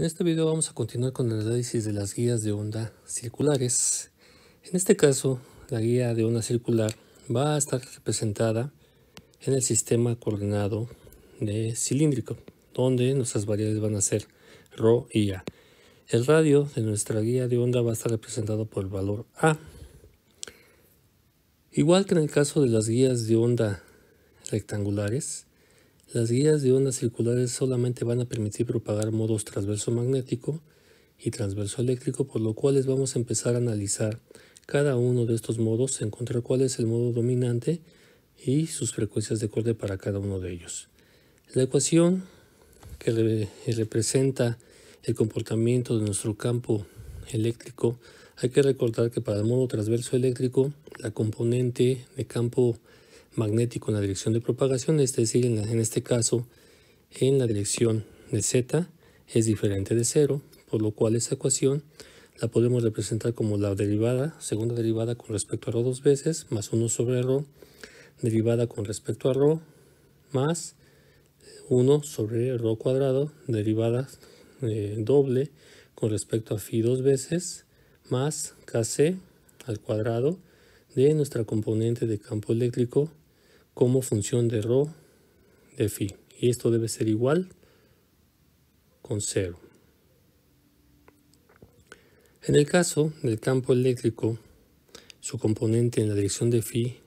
En este video vamos a continuar con el análisis de las guías de onda circulares. En este caso, la guía de onda circular va a estar representada en el sistema coordenado de cilíndrico, donde nuestras variables van a ser ρ y A. El radio de nuestra guía de onda va a estar representado por el valor A. Igual que en el caso de las guías de onda rectangulares, las guías de ondas circulares solamente van a permitir propagar modos transverso magnético y transverso eléctrico, por lo cual vamos a empezar a analizar cada uno de estos modos, encontrar cuál es el modo dominante y sus frecuencias de corte para cada uno de ellos. La ecuación que eh, representa el comportamiento de nuestro campo eléctrico, hay que recordar que para el modo transverso eléctrico, la componente de campo eléctrico magnético en la dirección de propagación, es decir, en, este caso en la dirección de z es diferente de cero por lo cual esa ecuación la podemos representar como la derivada, segunda derivada con respecto a rho dos veces, más 1 sobre rho, derivada con respecto a rho, más 1 sobre rho cuadrado, derivada eh, doble con respecto a phi dos veces, más kc al cuadrado de nuestra componente de campo eléctrico como función de rho de phi. Y esto debe ser igual con cero. En el caso del campo eléctrico, su componente en la dirección de phi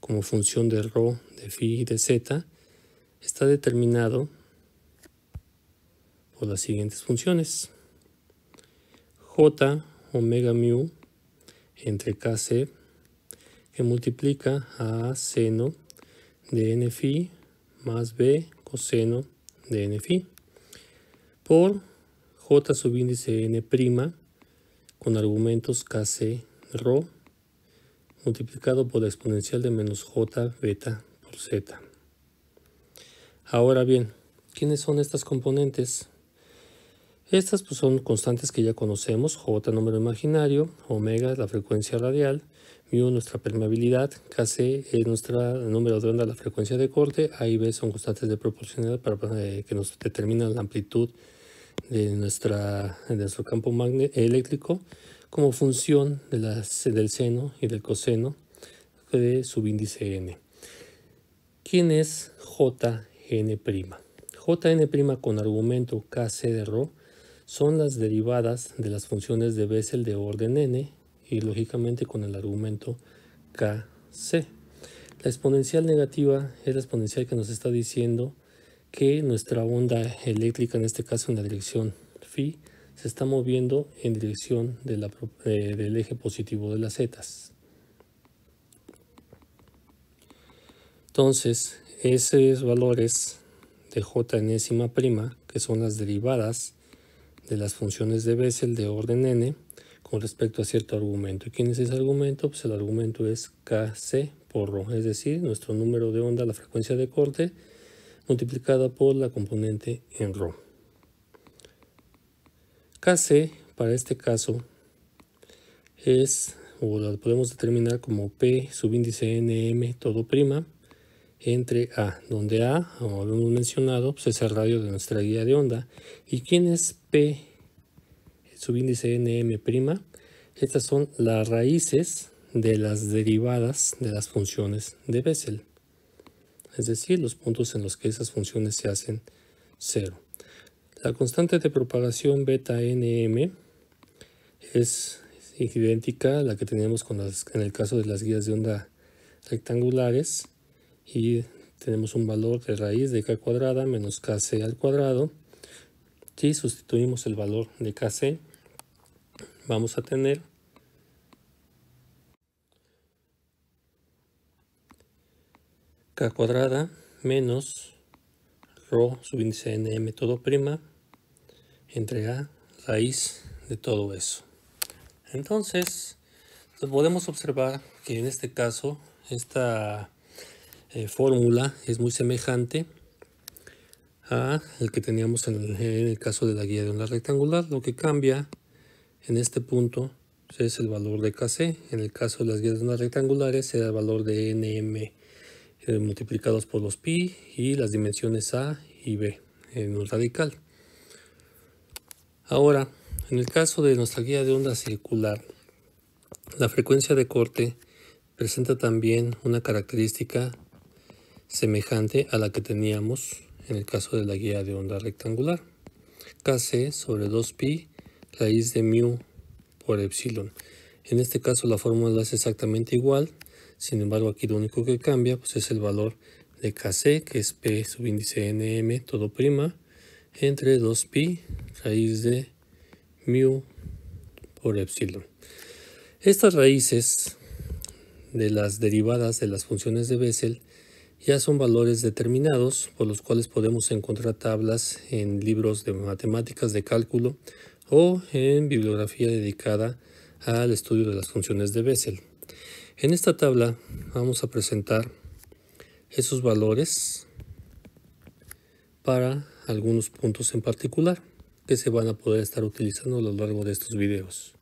como función de rho de phi y de z está determinado por las siguientes funciones. j omega mu entre kc que multiplica a seno de n phi más b coseno de n phi por j subíndice n prima con argumentos kc rho multiplicado por la exponencial de menos j beta por z. Ahora bien, ¿quiénes son estas componentes? Estas pues, son constantes que ya conocemos, J número imaginario, omega la frecuencia radial, mu nuestra permeabilidad, Kc es eh, nuestra número de onda la frecuencia de corte, A y B son constantes de proporcionalidad para, eh, que nos determinan la amplitud de, nuestra, nuestro campo eléctrico como función de las, del seno y del coseno de subíndice n. ¿Quién es Jn'? Jn' con argumento Kc de Rho son las derivadas de las funciones de Bessel de orden n y lógicamente con el argumento kc. La exponencial negativa es la exponencial que nos está diciendo que nuestra onda eléctrica, en este caso en la dirección phi, se está moviendo en dirección de la, del eje positivo de las zetas. Entonces, esos valores de j enésima prima, que son las derivadas de las funciones de Bessel de orden n con respecto a cierto argumento. ¿Y quién es ese argumento? Pues el argumento es kc por rho, es decir, nuestro número de onda, la frecuencia de corte, multiplicada por la componente en rho. kc para este caso es, o lo podemos determinar como p subíndice nm todo prima, entre A, donde A, como hemos mencionado, pues es el radio de nuestra guía de onda. ¿Y quién es P, subíndice NM'. Estas son las raíces de las derivadas de las funciones de Bessel. Es decir, los puntos en los que esas funciones se hacen cero. La constante de propagación beta NM es idéntica a la que tenemos con en el caso de las guías de onda rectangulares y tenemos un valor de raíz de k cuadrada menos kc al cuadrado si sustituimos el valor de KC, vamos a tener K cuadrada menos Rho subíndice NM todo prima entre A raíz de todo eso. Entonces, pues podemos observar que en este caso esta eh, fórmula es muy semejante a el que teníamos en el, caso de la guía de onda rectangular. Lo que cambia en este punto es el valor de KC. En el caso de las guías de onda rectangulares será el valor de NM eh, multiplicados por los pi y las dimensiones A y B en un radical. Ahora, en el caso de nuestra guía de onda circular, la frecuencia de corte presenta también una característica semejante a la que teníamos en el caso de la guía de onda rectangular. Kc sobre 2pi raíz de mu por epsilon. En este caso la fórmula es exactamente igual, sin embargo aquí lo único que cambia pues, es el valor de Kc, que es P subíndice nm todo prima, entre 2pi raíz de mu por epsilon. Estas raíces de las derivadas de las funciones de Bessel ya son valores determinados por los cuales podemos encontrar tablas en libros de matemáticas de cálculo o en bibliografía dedicada al estudio de las funciones de Bessel. En esta tabla vamos a presentar esos valores para algunos puntos en particular que se van a poder estar utilizando a lo largo de estos videos.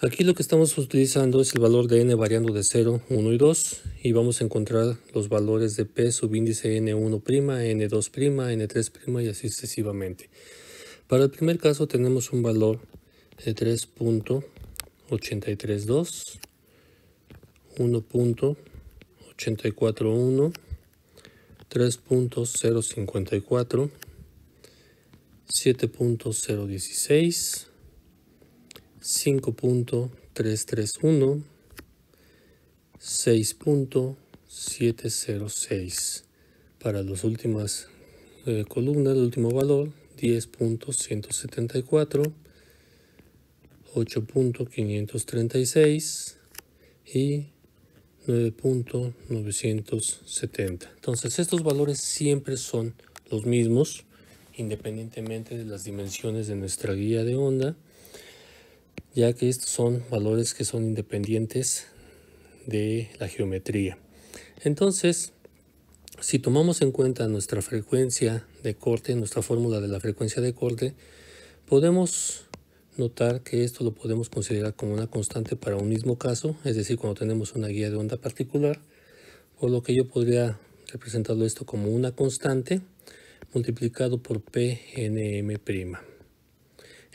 Aquí lo que estamos utilizando es el valor de n variando de 0, 1 y 2 y vamos a encontrar los valores de p subíndice n1', n2', n3' y así sucesivamente. Para el primer caso tenemos un valor de 3.832, 1.841, 3.054, 7.016, 5.331, 6.706. Para las últimas eh, columnas, el último valor, 10.174, 8.536 y 9.970. Entonces estos valores siempre son los mismos, independientemente de las dimensiones de nuestra guía de onda ya que estos son valores que son independientes de la geometría. Entonces, si tomamos en cuenta nuestra frecuencia de corte, nuestra fórmula de la frecuencia de corte, podemos notar que esto lo podemos considerar como una constante para un mismo caso, es decir, cuando tenemos una guía de onda particular, por lo que yo podría representarlo esto como una constante multiplicado por PNM'.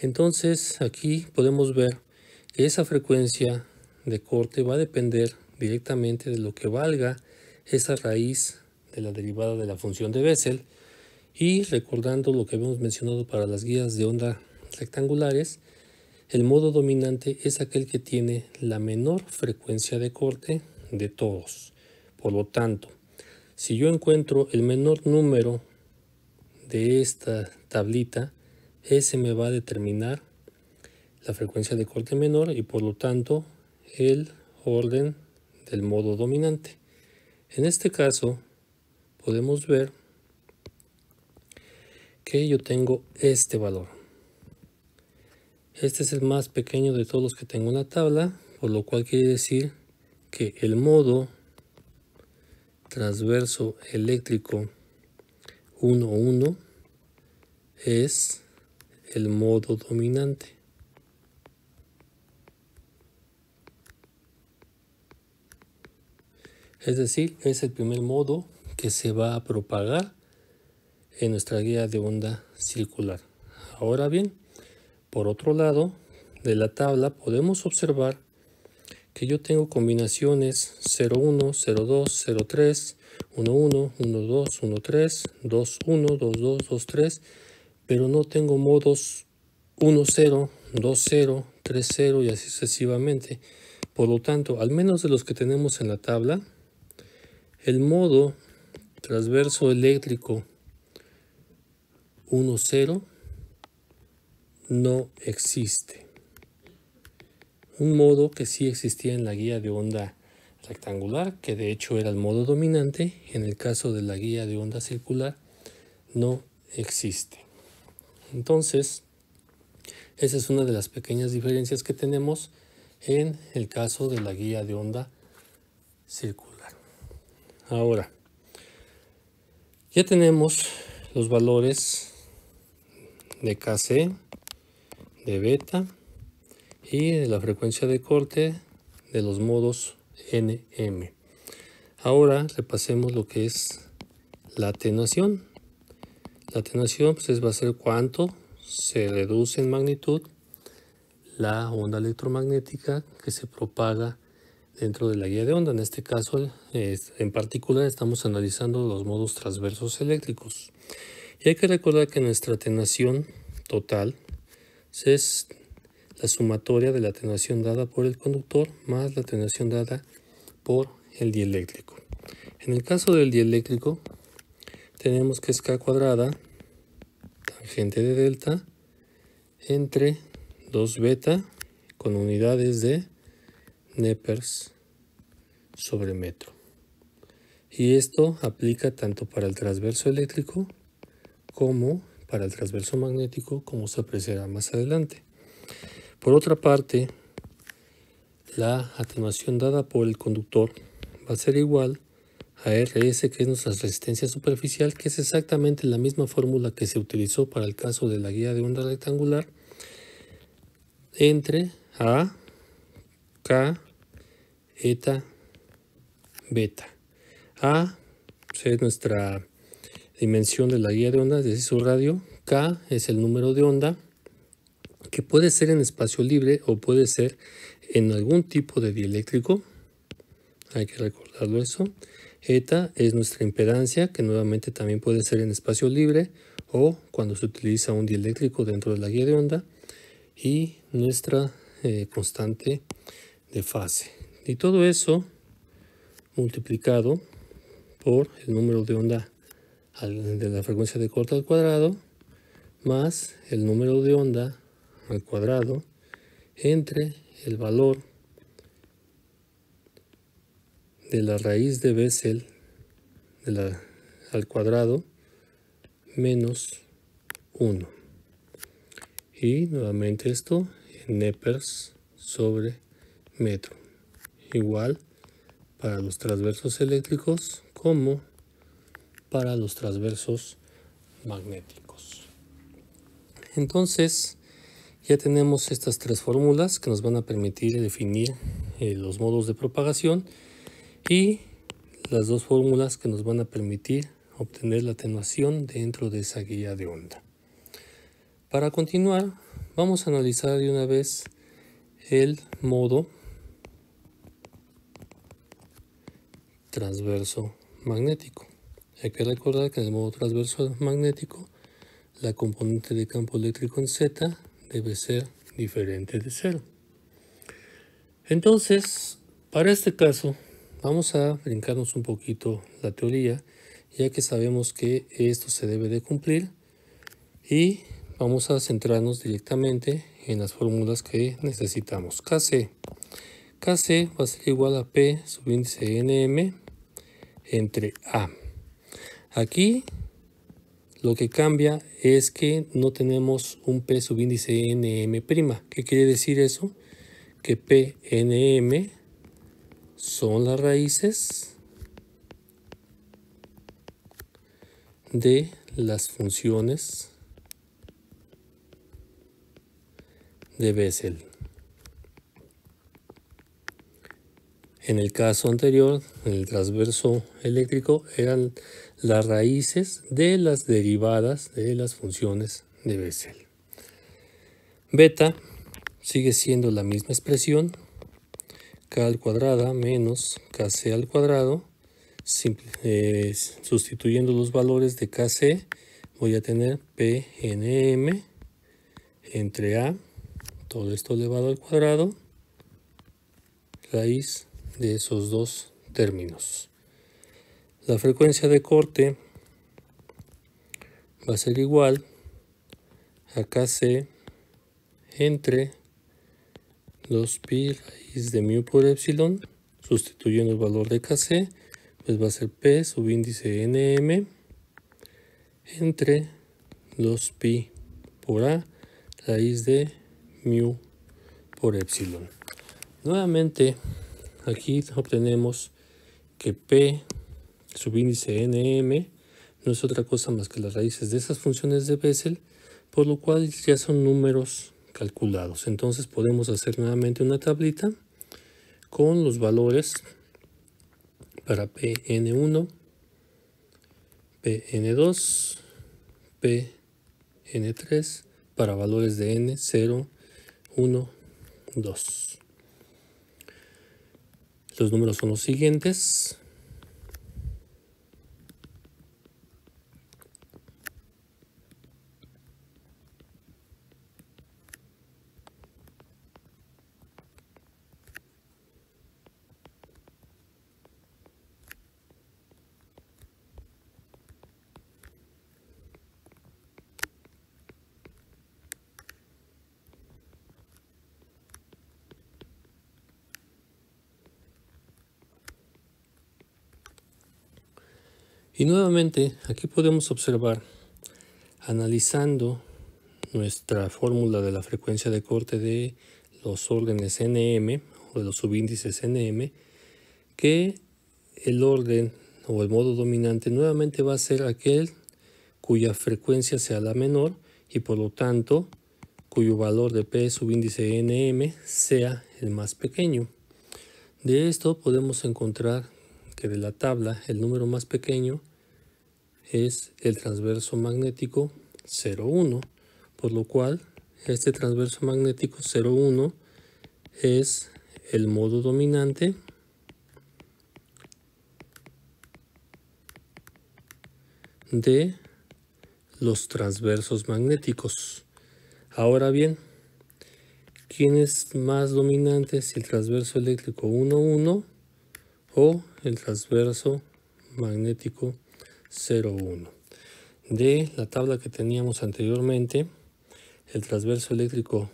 Entonces aquí podemos ver que esa frecuencia de corte va a depender directamente de lo que valga esa raíz de la derivada de la función de Bessel y recordando lo que habíamos mencionado para las guías de onda rectangulares, el modo dominante es aquel que tiene la menor frecuencia de corte de todos. Por lo tanto, si yo encuentro el menor número de esta tablita, ese me va a determinar la frecuencia de corte menor y por lo tanto el orden del modo dominante. En este caso podemos ver que yo tengo este valor. Este es el más pequeño de todos los que tengo en la tabla, por lo cual quiere decir que el modo transverso eléctrico 1-1 es el modo dominante. Es decir, es el primer modo que se va a propagar en nuestra guía de onda circular. Ahora bien, por otro lado de la tabla podemos observar que yo tengo combinaciones 01, 02, 03, 11, 12, 13, 21, 22, 23 pero no tengo modos 1-0, 2-0, 3-0 y así sucesivamente. Por lo tanto, al menos de los que tenemos en la tabla, el modo transverso eléctrico 1-0 no existe. Un modo que sí existía en la guía de onda rectangular, que de hecho era el modo dominante, en el caso de la guía de onda circular, no existe. Entonces, esa es una de las pequeñas diferencias que tenemos en el caso de la guía de onda circular. Ahora, ya tenemos los valores de KC, de beta y de la frecuencia de corte de los modos NM. Ahora le pasemos lo que es la atenuación. La atenuación pues, va a ser cuánto se reduce en magnitud la onda electromagnética que se propaga dentro de la guía de onda. En este caso, en particular, estamos analizando los modos transversos eléctricos. Y hay que recordar que nuestra atenuación total es la sumatoria de la atenuación dada por el conductor más la atenuación dada por el dieléctrico. En el caso del dieléctrico, tenemos que es k cuadrada tangente de delta entre 2 beta con unidades de nepers sobre metro. Y esto aplica tanto para el transverso eléctrico como para el transverso magnético, como se apreciará más adelante. Por otra parte, la atenuación dada por el conductor va a ser igual ARS, que es nuestra resistencia superficial, que es exactamente la misma fórmula que se utilizó para el caso de la guía de onda rectangular, entre A, K, eta, beta. A pues, es nuestra dimensión de la guía de onda, es decir, su radio. K es el número de onda, que puede ser en espacio libre o puede ser en algún tipo de dieléctrico. Hay que recordarlo eso. Eta es nuestra impedancia, que nuevamente también puede ser en espacio libre o cuando se utiliza un dieléctrico dentro de la guía de onda. Y nuestra eh, constante de fase. Y todo eso multiplicado por el número de onda de la frecuencia de corte al cuadrado más el número de onda al cuadrado entre el valor de la raíz de Bessel al cuadrado menos 1. Y nuevamente esto en nepers sobre metro. Igual para los transversos eléctricos como para los transversos magnéticos. Entonces, ya tenemos estas tres fórmulas que nos van a permitir definir eh, los modos de propagación y las dos fórmulas que nos van a permitir obtener la atenuación dentro de esa guía de onda. Para continuar, vamos a analizar de una vez el modo transverso magnético. Hay que recordar que en el modo transverso magnético la componente de campo eléctrico en Z debe ser diferente de cero. Entonces, para este caso, Vamos a brincarnos un poquito la teoría, ya que sabemos que esto se debe de cumplir y vamos a centrarnos directamente en las fórmulas que necesitamos. KC. KC va a ser igual a P subíndice NM entre A. Aquí lo que cambia es que no tenemos un P subíndice NM'. ¿Qué quiere decir eso? Que PNM son las raíces de las funciones de Bessel. En el caso anterior, en el transverso eléctrico, eran las raíces de las derivadas de las funciones de Bessel. Beta sigue siendo la misma expresión, k al cuadrada menos kc al cuadrado. Eh, sustituyendo los valores de kc, voy a tener pnm entre a, todo esto elevado al cuadrado, raíz de esos dos términos. La frecuencia de corte va a ser igual a kc entre los pi raíz de mu por epsilon, sustituyendo el valor de kc, pues va a ser p subíndice nm entre los pi por a raíz de mu por epsilon. Nuevamente, aquí obtenemos que p subíndice nm no es otra cosa más que las raíces de esas funciones de Bessel, por lo cual ya son números calculados. Entonces podemos hacer nuevamente una tablita con los valores para PN1, PN2, PN3 para valores de N, 0, 1, 2. Los números son los siguientes. Y nuevamente aquí podemos observar, analizando nuestra fórmula de la frecuencia de corte de los órdenes NM o de los subíndices NM, que el orden o el modo dominante nuevamente va a ser aquel cuya frecuencia sea la menor y por lo tanto cuyo valor de P subíndice NM sea el más pequeño. De esto podemos encontrar que de la tabla el número más pequeño es el transverso magnético 01, por lo cual este transverso magnético 01 es el modo dominante de los transversos magnéticos. Ahora bien, ¿quién es más dominante si el transverso eléctrico 1-1 o el transverso magnético de la tabla que teníamos anteriormente, el transverso eléctrico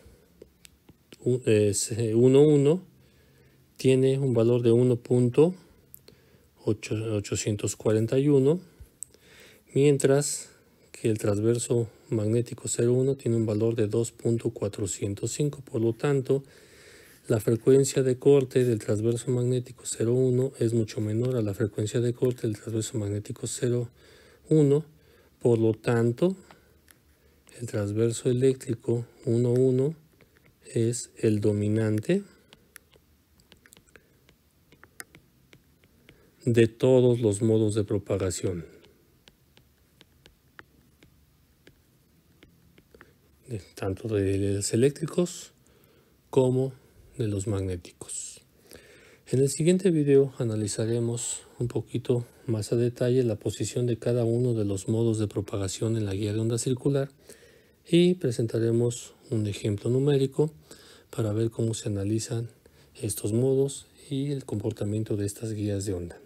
1,1 eh, tiene un valor de 1.841, mientras que el transverso magnético 01 tiene un valor de 2.405. Por lo tanto, la frecuencia de corte del transverso magnético 01 es mucho menor a la frecuencia de corte del transverso magnético 01. Por lo tanto, el transverso eléctrico 11 es el dominante de todos los modos de propagación. tanto de los eléctricos como de los magnéticos. En el siguiente video analizaremos un poquito más a detalle la posición de cada uno de los modos de propagación en la guía de onda circular y presentaremos un ejemplo numérico para ver cómo se analizan estos modos y el comportamiento de estas guías de onda.